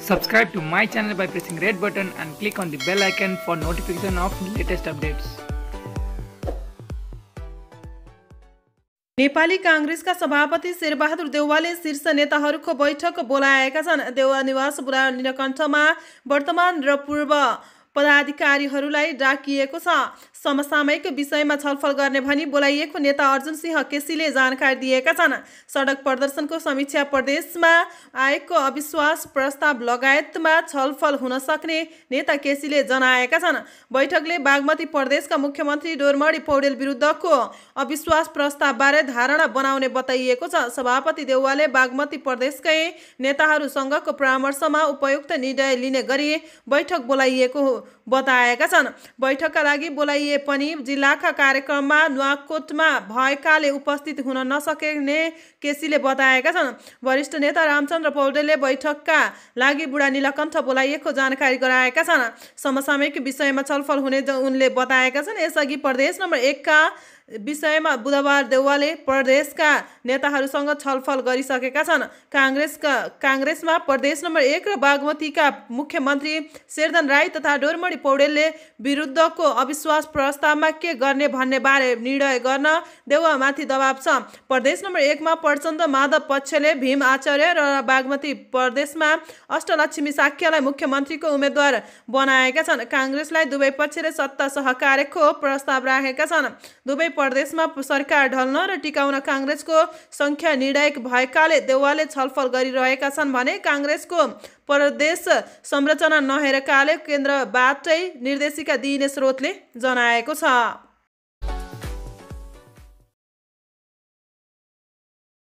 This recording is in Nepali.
Subscribe to my channel by pressing red button and click on the bell icon for notification of latest updates. Nepali काङ्ग्रेसका सभापति शेरबहादुर देउवाले शीर्ष नेताहरूको बैठक बोलाएका छन् देउवा निवास निरकण्ठमा वर्तमान र पूर्व पदाधिकारीहरूलाई डाकिएको छ समसामयिक विषयमा छलफल गर्ने भनी बोलाइएको नेता अर्जुन सिंह केसीले जानकारी दिएका छन् सडक प्रदर्शनको समीक्षा प्रदेशमा आएको अविश्वास प्रस्ताव लगायतमा छलफल हुन सक्ने नेता केसीले जनाएका छन् बैठकले बागमती प्रदेशका मुख्यमन्त्री डोरमणी पौडेल विरुद्धको अविश्वास प्रस्तावबारे धारणा बनाउने बताइएको छ सभापति देउवाले बागमती प्रदेशकै नेताहरूसँगको परामर्शमा उपयुक्त निर्णय लिने गरी बैठक बोलाइएको हो बताएका छन् बैठकका लागि बोलाइए पनि जिल्लाका कार्यक्रममा नुवाकोटमा भएकाले उपस्थित हुन नसकेने केसीले बताएका छन् वरिष्ठ नेता रामचन्द्र पौडेलले बैठकका लागि बुढा निलकण्ठ बोलाइएको जानकारी गराएका छन् समसामयिक विषयमा छलफल हुने उनले बताएका छन् यसअघि प्रदेश नम्बर एकका विषयमा बुधबार देउवाले प्रदेशका नेताहरूसँग छलफल गरिसकेका छन् काङ्ग्रेसका काङ्ग्रेसमा प्रदेश नम्बर एक र बागमतीका मुख्यमन्त्री शेरदन राई तथा डोरमणि पौडेलले विरुद्धको अविश्वास प्रस्तावमा के गर्ने भन्ने बारे निर्णय गर्न देउवामाथि दबाव छ प्रदेश नम्बर एकमा प्रचण्ड माधव पक्षले भीम आचार्य र बागमती प्रदेशमा अष्टलक्ष्मी साक्यलाई मुख्यमन्त्रीको उम्मेद्वार बनाएका छन् काङ्ग्रेसलाई दुवै पक्षले सत्ता सहकार्यको प्रस्ताव राखेका छन् दुवै प्रदेशमा सरकार ढल्न र टिकाउन काङ्ग्रेसको सङ्ख्या निर्णायक भएकाले देउवाले छलफल गरिरहेका छन् भने काङ्ग्रेसको प्रदेश संरचना नहेरेकाले केन्द्रबाटै निर्देशिका दिइने स्रोतले जनाएको छ